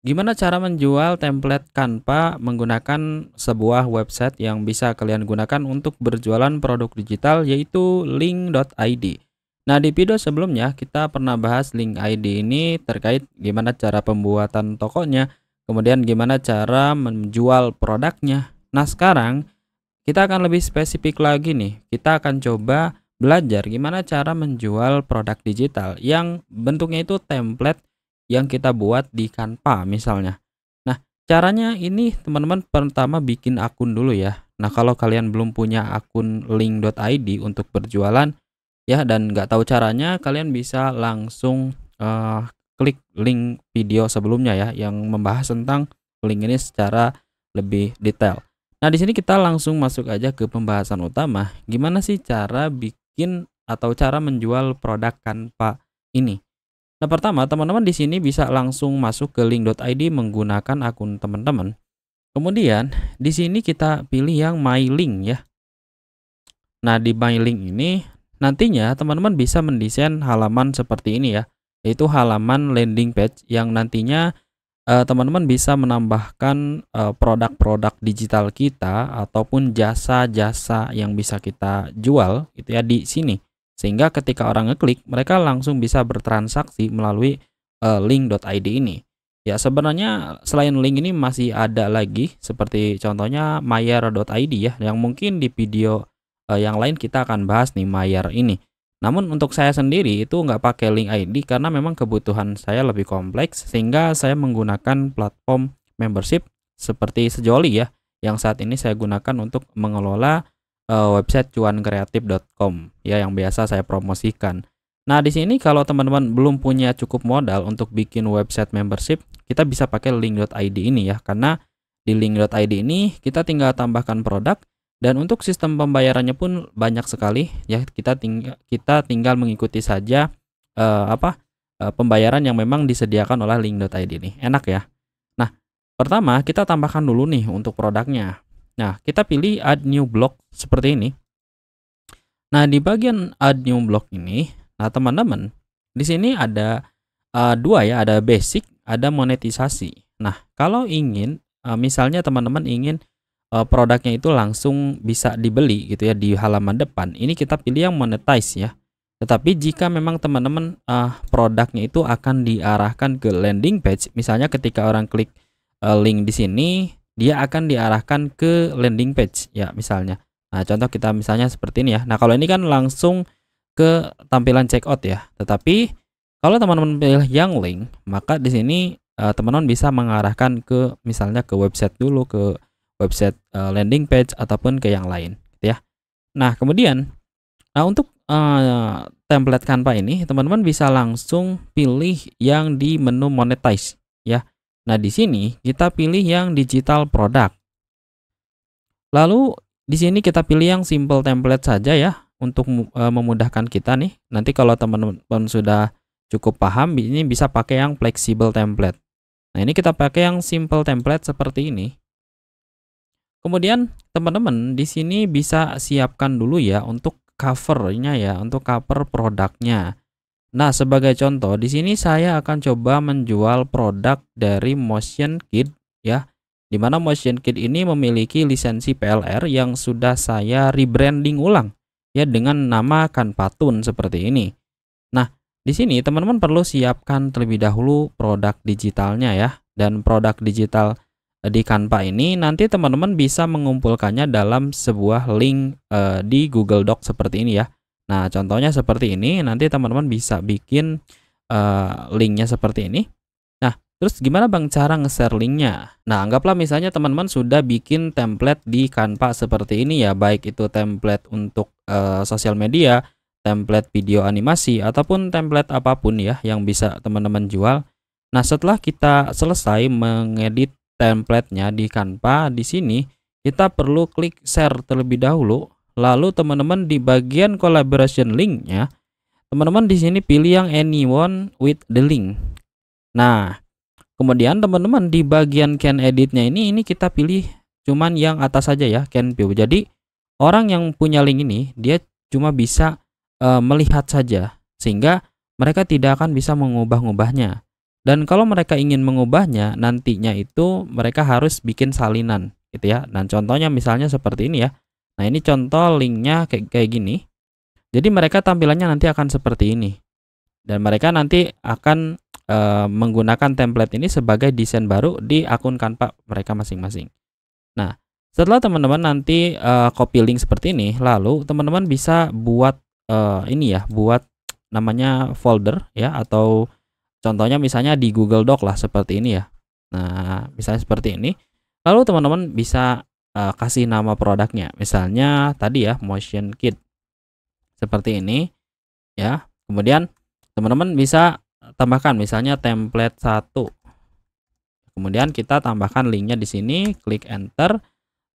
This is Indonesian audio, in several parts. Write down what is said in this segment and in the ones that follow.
Gimana cara menjual template Canva menggunakan sebuah website yang bisa kalian gunakan untuk berjualan produk digital yaitu link.id. Nah, di video sebelumnya kita pernah bahas link.id ini terkait gimana cara pembuatan tokonya, kemudian gimana cara menjual produknya. Nah, sekarang kita akan lebih spesifik lagi nih. Kita akan coba belajar gimana cara menjual produk digital yang bentuknya itu template yang kita buat di Kanpa misalnya. Nah, caranya ini teman-teman pertama bikin akun dulu ya. Nah, kalau kalian belum punya akun link.id untuk berjualan ya dan nggak tahu caranya, kalian bisa langsung uh, klik link video sebelumnya ya yang membahas tentang link ini secara lebih detail. Nah, di sini kita langsung masuk aja ke pembahasan utama. Gimana sih cara bikin atau cara menjual produk Kanpa ini? Nah, pertama, teman-teman di sini bisa langsung masuk ke link.id menggunakan akun teman-teman. Kemudian, di sini kita pilih yang My Link ya. Nah, di My Link ini nantinya teman-teman bisa mendesain halaman seperti ini ya, yaitu halaman landing page yang nantinya eh, teman-teman bisa menambahkan eh, produk-produk digital kita ataupun jasa-jasa yang bisa kita jual gitu ya di sini. Sehingga ketika orang ngeklik, mereka langsung bisa bertransaksi melalui uh, eh, link.id ini. Ya sebenarnya selain link ini masih ada lagi seperti contohnya mayer.id ya yang mungkin di video uh, yang lain kita akan bahas nih mayer ini. Namun untuk saya sendiri itu nggak pakai link ID karena memang kebutuhan saya lebih kompleks sehingga saya menggunakan platform membership seperti Sejoli ya yang saat ini saya gunakan untuk mengelola uh, website cuankreatif.com ya yang biasa saya promosikan. Nah, di sini kalau teman-teman belum punya cukup modal untuk bikin website membership, kita bisa pakai link.id ini ya karena di link.id ini kita tinggal tambahkan produk dan untuk sistem pembayarannya pun banyak sekali ya kita tinggal kita tinggal mengikuti saja uh, apa uh, pembayaran yang memang disediakan oleh link.id ini. Enak ya. Nah, pertama kita tambahkan dulu nih untuk produknya. Nah, kita pilih add new block seperti ini. Nah, di bagian add new block ini, nah teman-teman, di sini ada uh, dua ya, ada basic, ada monetisasi. Nah, kalau ingin uh, misalnya teman-teman ingin uh, produknya itu langsung bisa dibeli gitu ya di halaman depan, ini kita pilih yang monetize ya. Tetapi jika memang teman-teman uh, produknya itu akan diarahkan ke landing page, misalnya ketika orang klik uh, link di sini, dia akan diarahkan ke landing page ya misalnya. Nah, contoh kita misalnya seperti ini ya. Nah, kalau ini kan langsung ke tampilan checkout ya. Tetapi kalau teman-teman pilih yang link, maka di sini eh, teman-teman bisa mengarahkan ke misalnya ke website dulu ke website eh, landing page ataupun ke yang lain gitu ya. Nah, kemudian nah untuk uh, template Canva ini teman-teman bisa langsung pilih yang di menu monetize ya. Nah, di sini kita pilih yang digital product. Lalu di sini kita pilih yang simple template saja ya untuk e, memudahkan kita nih. Nanti kalau teman-teman sudah cukup paham ini bisa pakai yang flexible template. Nah, ini kita pakai yang simple template seperti ini. Kemudian teman-teman di sini bisa siapkan dulu ya untuk covernya ya, untuk cover produknya. Nah, sebagai contoh, di sini saya akan coba menjual produk dari Motion Kit ya. Di mana Motion Kit ini memiliki lisensi PLR yang sudah saya rebranding ulang ya dengan nama Kanpatun seperti ini. Nah, di sini teman-teman perlu siapkan terlebih dahulu produk digitalnya ya dan produk digital e, di Kanpa ini nanti teman-teman bisa mengumpulkannya dalam sebuah link uh, di Google Doc seperti ini ya Nah, contohnya seperti ini. Nanti teman-teman bisa bikin uh, linknya seperti ini. Nah, terus gimana bang cara nge-share linknya? Nah, anggaplah misalnya teman-teman sudah bikin template di Canva seperti ini ya. Baik itu template untuk uh, sosial media, template video animasi, ataupun template apapun ya yang bisa teman-teman jual. Nah, setelah kita selesai mengedit templatenya di Canva, di sini kita perlu klik share terlebih dahulu Lalu teman-teman di bagian collaboration link ya, teman-teman di sini pilih yang anyone with the link. Nah, kemudian teman-teman di bagian can editnya ini ini kita pilih cuman yang atas saja ya can view. Jadi orang yang punya link ini dia cuma bisa e, melihat saja sehingga mereka tidak akan bisa mengubah-ubahnya. Dan kalau mereka ingin mengubahnya, nantinya itu mereka harus bikin salinan gitu ya. Dan contohnya misalnya seperti ini ya. Nah ini contoh linknya kayak, kayak gini. Jadi mereka tampilannya nanti akan seperti ini. Dan mereka nanti akan e, menggunakan template ini sebagai desain baru di akun Canva mereka masing-masing. Nah setelah teman-teman nanti e, copy link seperti ini, lalu teman-teman bisa buat e, ini ya, buat namanya folder ya atau contohnya misalnya di Google Doc lah seperti ini ya. Nah misalnya seperti ini. Lalu teman-teman bisa uh, kasih nama produknya. Misalnya tadi ya motion kit seperti ini ya. Kemudian teman-teman bisa tambahkan misalnya template 1. Kemudian kita tambahkan linknya di sini, klik enter.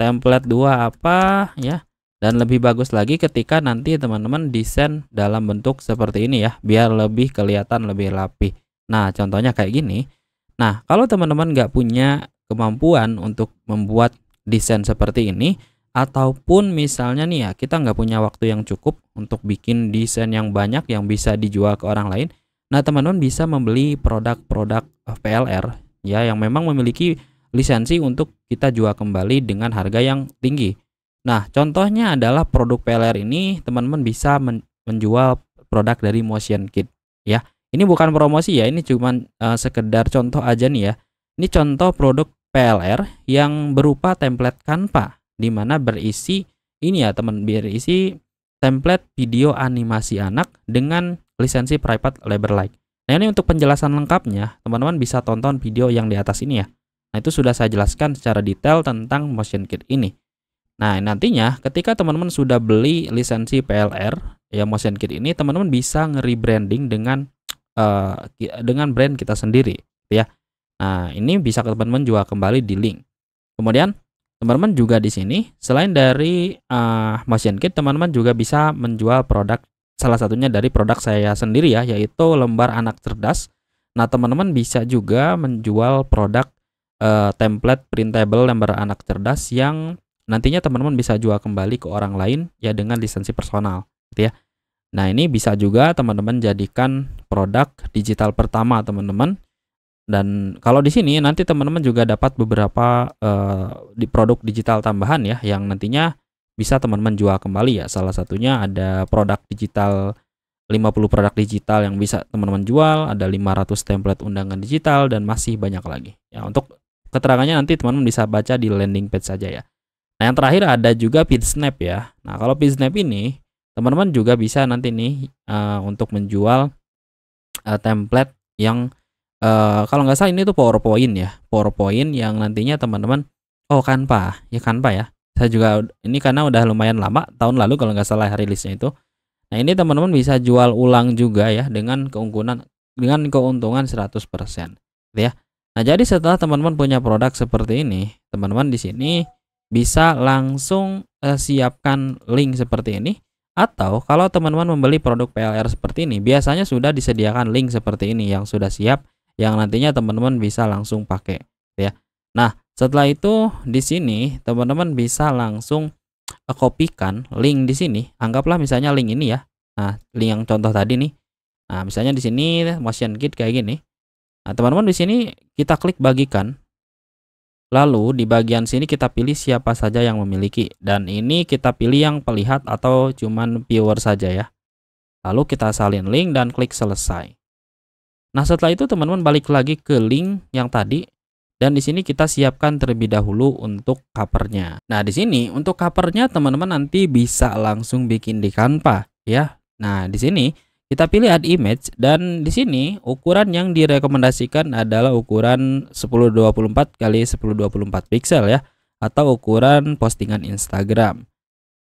Template 2 apa ya? Dan lebih bagus lagi ketika nanti teman-teman desain dalam bentuk seperti ini ya, biar lebih kelihatan lebih rapi. Nah, contohnya kayak gini. Nah, kalau teman-teman nggak punya kemampuan untuk membuat desain seperti ini ataupun misalnya nih ya kita nggak punya waktu yang cukup untuk bikin desain yang banyak yang bisa dijual ke orang lain nah teman-teman bisa membeli produk-produk eh, PLR ya yang memang memiliki lisensi untuk kita jual kembali dengan harga yang tinggi nah contohnya adalah produk PLR ini teman-teman bisa men menjual produk dari Motion Kit ya ini bukan promosi ya ini cuman uh, sekedar contoh aja nih ya ini contoh produk PLR yang berupa template Canva di mana berisi ini ya teman berisi template video animasi anak dengan lisensi private labor like. Nah ini untuk penjelasan lengkapnya teman-teman bisa tonton video yang di atas ini ya. Nah itu sudah saya jelaskan secara detail tentang motion kit ini. Nah nantinya ketika teman-teman sudah beli lisensi PLR ya motion kit ini teman-teman bisa nge-rebranding dengan uh, dengan brand kita sendiri gitu ya. Nah, ini bisa teman-teman jual kembali di link. Kemudian, teman-teman juga di sini, selain dari uh, eh, motion kit, teman-teman juga bisa menjual produk, salah satunya dari produk saya sendiri ya, yaitu lembar anak cerdas. Nah, teman-teman bisa juga menjual produk uh, template printable lembar anak cerdas yang nantinya teman-teman bisa jual kembali ke orang lain ya dengan lisensi personal, gitu ya. Nah, ini bisa juga teman-teman jadikan produk digital pertama teman-teman dan kalau di sini nanti teman-teman juga dapat beberapa uh, di produk digital tambahan ya yang nantinya bisa teman-teman jual kembali ya. Salah satunya ada produk digital 50 produk digital yang bisa teman-teman jual, ada 500 template undangan digital dan masih banyak lagi. Ya, untuk keterangannya nanti teman-teman bisa baca di landing page saja ya. Nah, yang terakhir ada juga pin ya. Nah, kalau pin ini teman-teman juga bisa nanti nih uh, untuk menjual uh, template yang uh, kalau nggak salah ini tuh PowerPoint ya, PowerPoint yang nantinya teman-teman oh pak ya pak ya. Saya juga ini karena udah lumayan lama tahun lalu kalau nggak salah rilisnya itu. Nah, ini teman-teman bisa jual ulang juga ya dengan keunggulan dengan keuntungan 100% gitu ya. Nah, jadi setelah teman-teman punya produk seperti ini, teman-teman di sini bisa langsung uh, siapkan link seperti ini atau kalau teman-teman membeli produk PLR seperti ini, biasanya sudah disediakan link seperti ini yang sudah siap yang nantinya teman-teman bisa langsung pakai ya. Nah, setelah itu di sini teman-teman bisa langsung kopikan eh, link di sini. Anggaplah misalnya link ini ya. Nah, link yang contoh tadi nih. Nah, misalnya di sini motion kit kayak gini. Nah, teman-teman di sini kita klik bagikan. Lalu di bagian sini kita pilih siapa saja yang memiliki dan ini kita pilih yang pelihat atau cuman viewer saja ya. Lalu kita salin link dan klik selesai. Nah, setelah itu teman-teman balik lagi ke link yang tadi dan di sini kita siapkan terlebih dahulu untuk covernya. Nah, di sini untuk covernya teman-teman nanti bisa langsung bikin di Canva ya. Nah, di sini kita pilih add image dan di sini ukuran yang direkomendasikan adalah ukuran 1024 kali 1024 pixel ya atau ukuran postingan Instagram.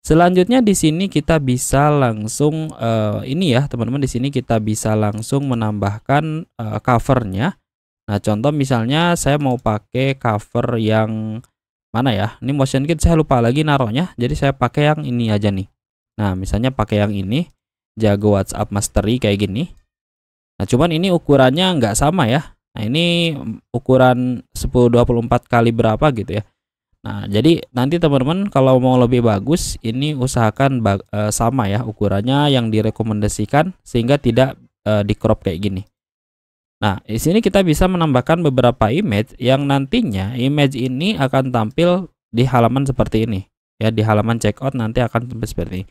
Selanjutnya di sini kita bisa langsung uh, ini ya teman-teman di sini kita bisa langsung menambahkan uh, covernya. Nah contoh misalnya saya mau pakai cover yang mana ya? Ini motion kit saya lupa lagi naruhnya. Jadi saya pakai yang ini aja nih. Nah misalnya pakai yang ini jago WhatsApp Mastery kayak gini. Nah cuman ini ukurannya nggak sama ya. Nah ini ukuran 1024 kali berapa gitu ya. Nah, jadi nanti teman-teman kalau mau lebih bagus ini usahakan bag, eh, sama ya ukurannya yang direkomendasikan sehingga tidak e, eh, di crop kayak gini. Nah, di sini kita bisa menambahkan beberapa image yang nantinya image ini akan tampil di halaman seperti ini. Ya, di halaman checkout nanti akan tampil seperti ini.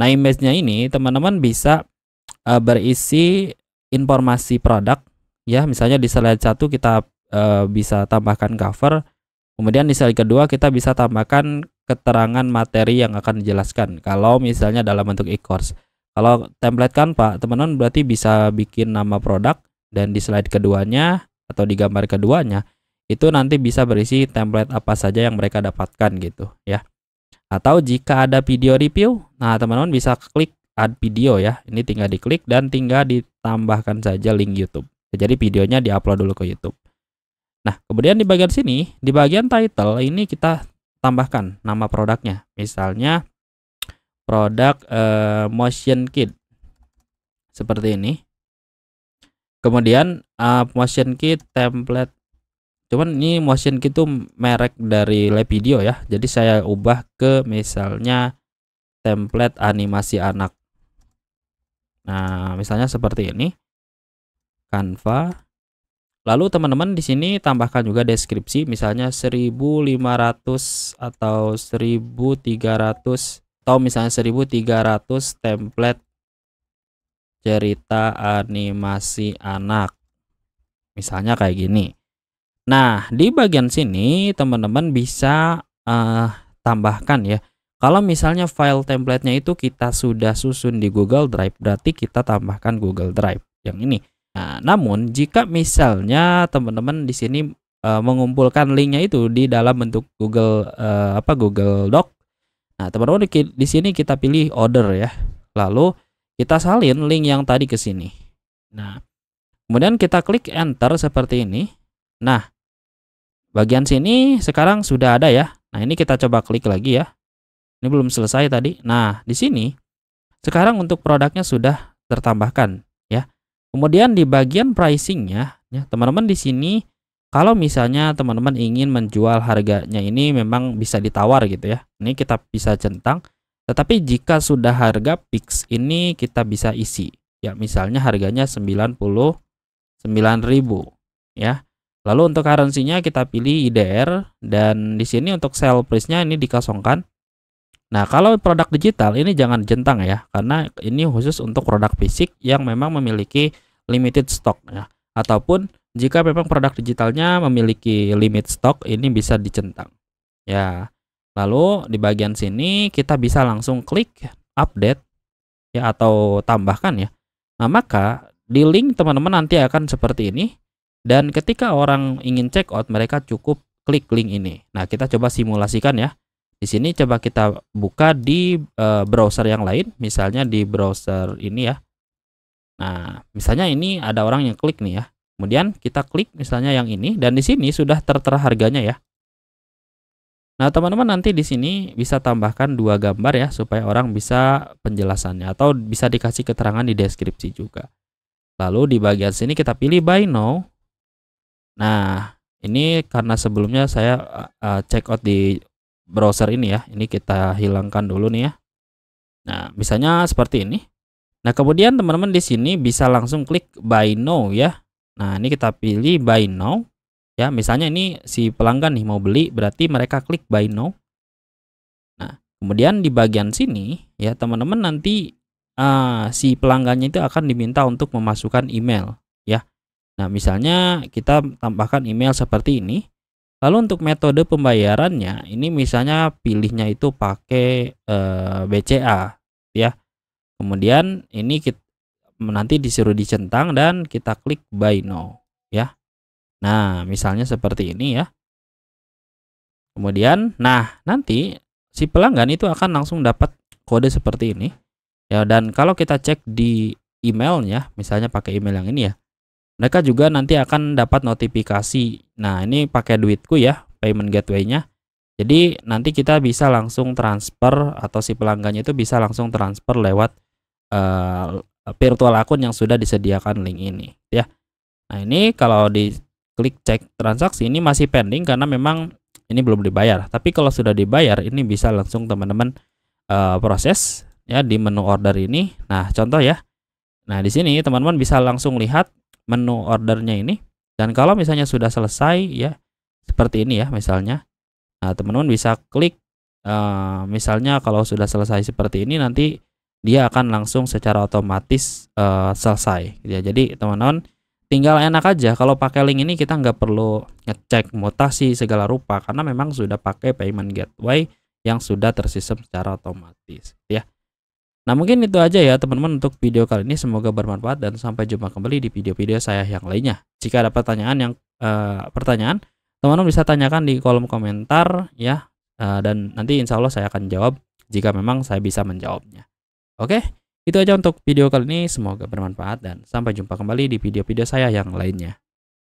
Nah, image-nya ini teman-teman bisa e, berisi informasi produk ya, misalnya di slide 1 kita e, bisa tambahkan cover Kemudian di sel kedua kita bisa tambahkan keterangan materi yang akan dijelaskan. Kalau misalnya dalam bentuk e-course. Kalau template kan Pak, teman-teman berarti bisa bikin nama produk dan di slide keduanya atau di gambar keduanya itu nanti bisa berisi template apa saja yang mereka dapatkan gitu ya. Atau jika ada video review, nah teman-teman bisa klik add video ya. Ini tinggal diklik dan tinggal ditambahkan saja link YouTube. Jadi videonya diupload dulu ke YouTube. Nah, kemudian di bagian sini, di bagian title ini kita tambahkan nama produknya. Misalnya produk eh, motion kit seperti ini. Kemudian uh, motion kit template cuman ini motion kit itu merek dari Lepidio ya jadi saya ubah ke misalnya template animasi anak nah misalnya seperti ini Canva Lalu teman-teman di sini tambahkan juga deskripsi misalnya 1500 atau 1300 atau misalnya 1300 template cerita animasi anak. Misalnya kayak gini. Nah, di bagian sini teman-teman bisa uh, tambahkan ya. Kalau misalnya file templatenya itu kita sudah susun di Google Drive, berarti kita tambahkan Google Drive yang ini. Nah, namun jika misalnya teman-teman di sini uh, mengumpulkan linknya itu di dalam bentuk Google uh, apa Google Doc. Nah, teman-teman di, di sini kita pilih order ya. Lalu kita salin link yang tadi ke sini. Nah, kemudian kita klik enter seperti ini. Nah, bagian sini sekarang sudah ada ya. Nah, ini kita coba klik lagi ya. Ini belum selesai tadi. Nah, di sini sekarang untuk produknya sudah tertambahkan. Kemudian di bagian pricingnya, ya teman-teman di sini kalau misalnya teman-teman ingin menjual harganya ini memang bisa ditawar gitu ya. Ini kita bisa centang. Tetapi jika sudah harga fix ini kita bisa isi. Ya, misalnya harganya 99.000 ya. Lalu untuk currency-nya kita pilih IDR dan di sini untuk sell price-nya ini dikosongkan. Nah, kalau produk digital ini jangan jentang ya karena ini khusus untuk produk fisik yang memang memiliki limited stock ya. Ataupun jika memang produk digitalnya memiliki limit stock ini bisa dicentang. Ya. Lalu di bagian sini kita bisa langsung klik update ya atau tambahkan ya. Nah, maka di link teman-teman nanti akan seperti ini dan ketika orang ingin check out mereka cukup klik link ini. Nah, kita coba simulasikan ya. Di sini coba kita buka di eh, browser yang lain, misalnya di browser ini ya. Nah, misalnya ini ada orang yang klik nih ya. Kemudian kita klik misalnya yang ini dan di sini sudah tertera harganya ya. Nah, teman-teman nanti di sini bisa tambahkan dua gambar ya supaya orang bisa penjelasannya atau bisa dikasih keterangan di deskripsi juga. Lalu di bagian sini kita pilih buy now. Nah, ini karena sebelumnya saya uh, check out di browser ini ya. Ini kita hilangkan dulu nih ya. Nah, misalnya seperti ini. Nah, kemudian teman-teman di sini bisa langsung klik buy now ya. Nah, ini kita pilih buy now. Ya, misalnya ini si pelanggan nih mau beli, berarti mereka klik buy now. Nah, kemudian di bagian sini ya teman-teman nanti uh, si pelanggannya itu akan diminta untuk memasukkan email ya. Nah, misalnya kita tambahkan email seperti ini. Lalu untuk metode pembayarannya, ini misalnya pilihnya itu pakai uh, eh, BCA ya Kemudian ini kita nanti disuruh dicentang dan kita klik buy now ya. Nah, misalnya seperti ini ya. Kemudian nah, nanti si pelanggan itu akan langsung dapat kode seperti ini. Ya, dan kalau kita cek di emailnya, misalnya pakai email yang ini ya. Mereka juga nanti akan dapat notifikasi. Nah, ini pakai duitku ya, payment gateway-nya. Jadi nanti kita bisa langsung transfer atau si pelanggannya itu bisa langsung transfer lewat uh, virtual akun yang sudah disediakan link ini ya. Nah, ini kalau di klik cek transaksi ini masih pending karena memang ini belum dibayar. Tapi kalau sudah dibayar ini bisa langsung teman-teman uh, proses ya di menu order ini. Nah, contoh ya. Nah, di sini teman-teman bisa langsung lihat menu ordernya ini dan kalau misalnya sudah selesai ya seperti ini ya misalnya. Nah, teman-teman bisa klik uh, misalnya kalau sudah selesai seperti ini nanti dia akan langsung secara otomatis uh, selesai ya jadi teman-teman tinggal enak aja kalau pakai link ini kita nggak perlu ngecek mutasi segala rupa karena memang sudah pakai payment gateway yang sudah tersistem secara otomatis ya nah mungkin itu aja ya teman-teman untuk video kali ini semoga bermanfaat dan sampai jumpa kembali di video-video saya yang lainnya jika ada pertanyaan yang uh, pertanyaan teman-teman bisa tanyakan di kolom komentar ya uh, dan nanti insya Allah saya akan jawab jika memang saya bisa menjawabnya Oke, itu aja untuk video kali ini. Semoga bermanfaat dan sampai jumpa kembali di video-video saya yang lainnya.